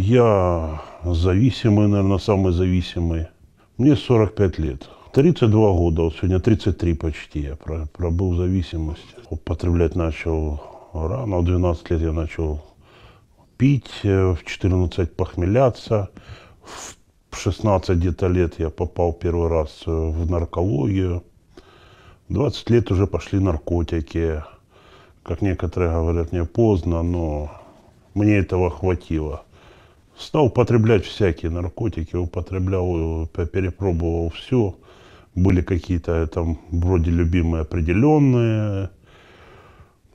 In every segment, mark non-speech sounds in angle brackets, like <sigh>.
Я зависимый, наверное, самый зависимый. Мне 45 лет. 32 года, вот сегодня 33 почти я пробыл зависимость. Употреблять начал рано, в 12 лет я начал пить, э, в 14 похмеляться, в 16 где-то лет я попал первый раз э, в наркологию, 20 лет уже пошли наркотики, как некоторые говорят, мне поздно, но мне этого хватило. Стал употреблять всякие наркотики, употреблял, э, перепробовал все. Были какие-то там вроде любимые определенные.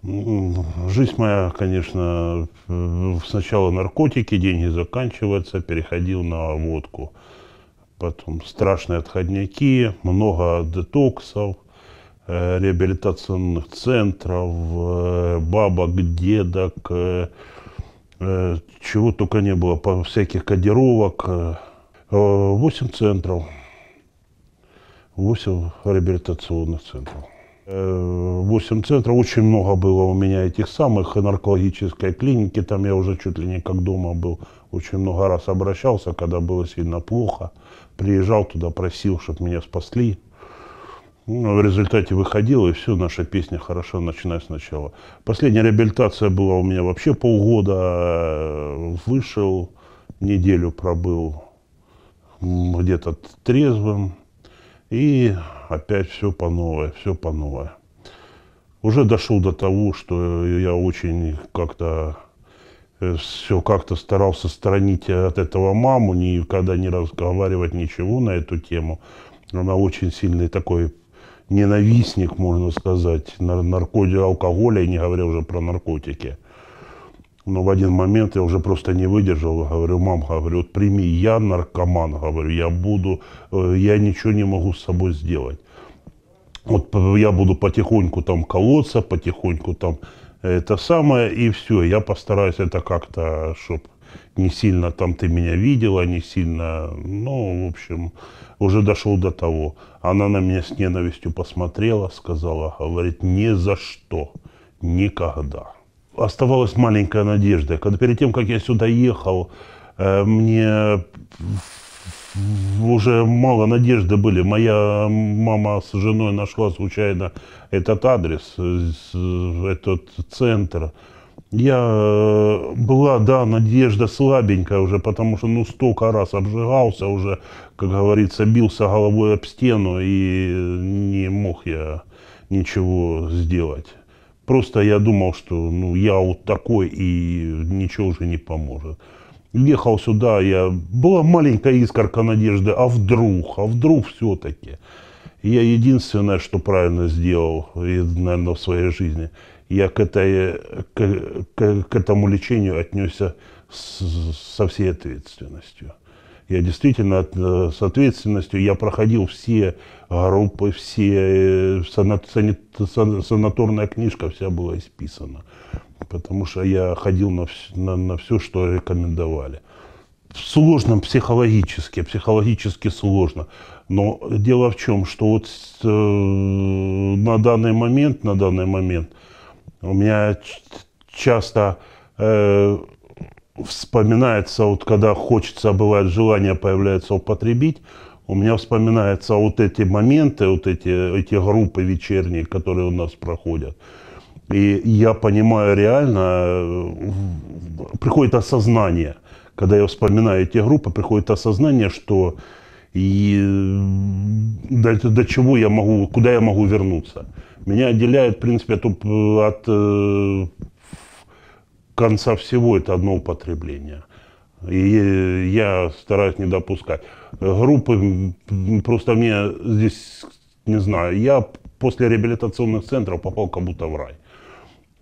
Жизнь моя, конечно, э, сначала наркотики, деньги заканчиваются, переходил на водку. Потом страшные отходняки, много детоксов, э, реабилитационных центров, бабок, дедок, Э, чего только не было, по всяких кодировок. 8 э, э, центров, 8 реабилитационных центров. 8 центров, очень много было у меня этих самых, наркологической клиники, там я уже чуть ли не как дома был, очень много раз обращался, когда было сильно плохо, приезжал туда, просил, чтобы меня спасли. Ну, в результате выходила, и все, наша песня «Хорошо, начинай сначала». Последняя реабилитация была у меня вообще полгода. Э, вышел, неделю пробыл где-то трезвым. И опять все по новой, все по новой. Уже дошел до того, что я очень как-то э, все как-то старался сторонить от этого маму, никогда не разговаривать ничего на эту тему. Она очень сильный такой ненавистник, можно сказать, наркотики, алкоголя, и не говоря уже про наркотики. Но в один момент я уже просто не выдержал, говорю, мам, говорю, вот прими, я наркоман, говорю, я буду, э, я ничего не могу с собой сделать. Вот я буду потихоньку там колоться, потихоньку там э, это самое, и все, я постараюсь это как-то, чтобы не сильно там ты меня видела, не сильно, ну, в общем, уже дошел до того. Она на меня с ненавистью посмотрела, сказала, говорит, ни за что, никогда. Оставалась маленькая надежда. Когда перед тем, как я сюда ехал, э, мне уже мало надежды были. Моя мама с женой нашла случайно этот адрес, э, э, этот центр. Я э, была, да, надежда слабенькая уже, потому что ну столько раз обжигался уже, как говорится, бился головой об стену и не мог я ничего сделать. Просто я думал, что ну я вот такой и ничего уже не поможет. Ехал сюда, я была маленькая искорка надежды, а вдруг, а вдруг все-таки. Я единственное, что правильно сделал, и, наверное, в своей жизни, я к, этой, к, к, к этому лечению отнесся с, со всей ответственностью. Я действительно с ответственностью, я проходил все группы, все э, санат, санаторная книжка вся была исписана, потому что я ходил на, на, на все, что рекомендовали. Сложно психологически, психологически сложно. Но дело в чем, что вот э, на данный момент, на данный момент – у меня часто э, вспоминается, вот когда хочется, бывает желание появляется употребить, у меня вспоминаются вот эти моменты, вот эти, эти группы вечерние, которые у нас проходят. И я понимаю реально, э, приходит осознание, когда я вспоминаю эти группы, приходит осознание, что и э, до, до чего я могу, куда я могу вернуться. Меня отделяет, в принципе, от, от э, конца всего это одно употребление. И э, я стараюсь не допускать. Группы, просто мне здесь, не знаю, я после реабилитационных центров попал как будто в рай.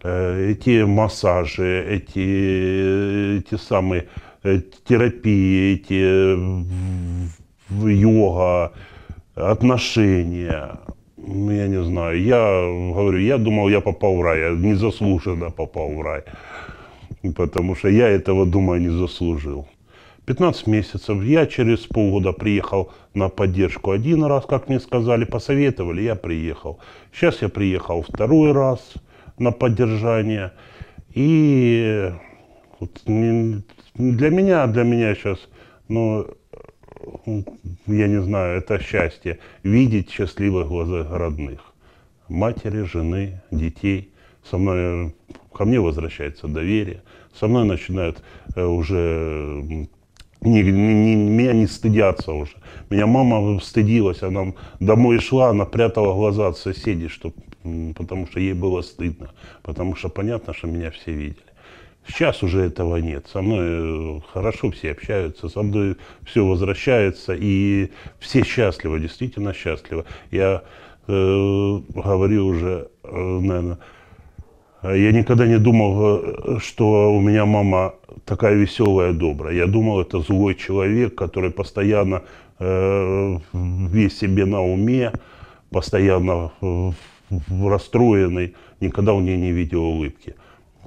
Эти массажи, эти, эти самые терапии, эти йога, отношения. Ну, я не знаю. Я говорю, я думал, я попал в рай. Я незаслуженно попал в рай. Потому что я этого, думаю, не заслужил. 15 месяцев. Я через полгода приехал на поддержку один раз, как мне сказали, посоветовали, я приехал. Сейчас я приехал второй раз на поддержание. И вот для меня, для меня сейчас, ну, я не знаю, это счастье, видеть счастливые глаза родных, матери, жены, детей. Со мной, э, ко мне возвращается доверие, со мной начинают э, уже не, не, не, меня не стыдятся уже. Меня мама стыдилась, она домой шла, она прятала глаза от соседей, чтоб, потому что ей было стыдно, потому что понятно, что меня все видели. Сейчас уже этого нет. Со мной э, хорошо все общаются, со мной все возвращается, и все счастливы, действительно счастливы. Я э, говорю уже, э, наверное, я никогда не думал, э, что у меня мама такая веселая, добрая. Я думал, это злой человек, который постоянно э, весь себе на уме, постоянно э, расстроенный. Никогда у нее не видел улыбки.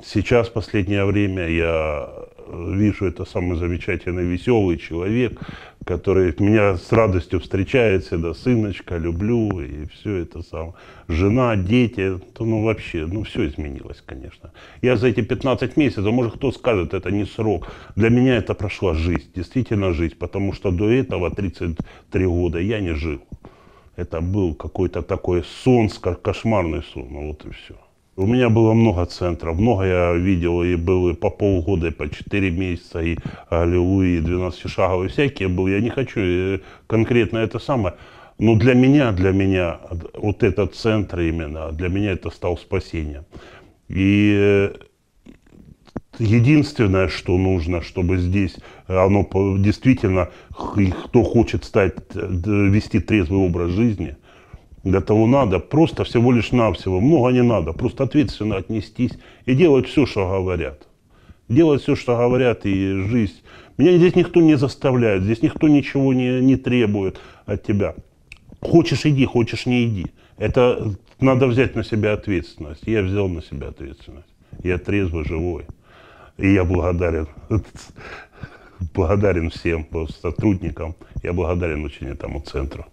Сейчас, в последнее время, я э, вижу, это самый замечательный, веселый человек, который меня с радостью встречает всегда, сыночка, люблю, и все это сам. Жена, дети, то, ну вообще, ну все изменилось, конечно. Я за эти 15 месяцев, а может кто скажет, это не срок. Для меня это прошла жизнь, действительно жизнь, потому что до этого 33 года я не жил. Это был какой-то такой сон, кошмарный сон, ну, вот и все. У меня было много центров, много я видел, и был и по полгода, и по 4 месяца, и аллилуйя, и 12 шагов, и всякие был. Я не хочу э, конкретно это самое. Но для меня, для меня, вот этот центр именно, для меня это стал спасением. И э, единственное, что нужно, чтобы здесь э, оно действительно, кто хочет стать, вести трезвый образ жизни – для того надо просто всего лишь навсего, много не надо, просто ответственно отнестись и делать все, что говорят. Делать все, что говорят, и жизнь. Меня здесь никто не заставляет, здесь никто ничего не, не требует от тебя. Хочешь иди, хочешь не иди. Это надо взять на себя ответственность. Я взял на себя ответственность. Я трезвый, живой. И я благодарен. <laughs> Благодарен всем сотрудникам. Я благодарен очень этому центру.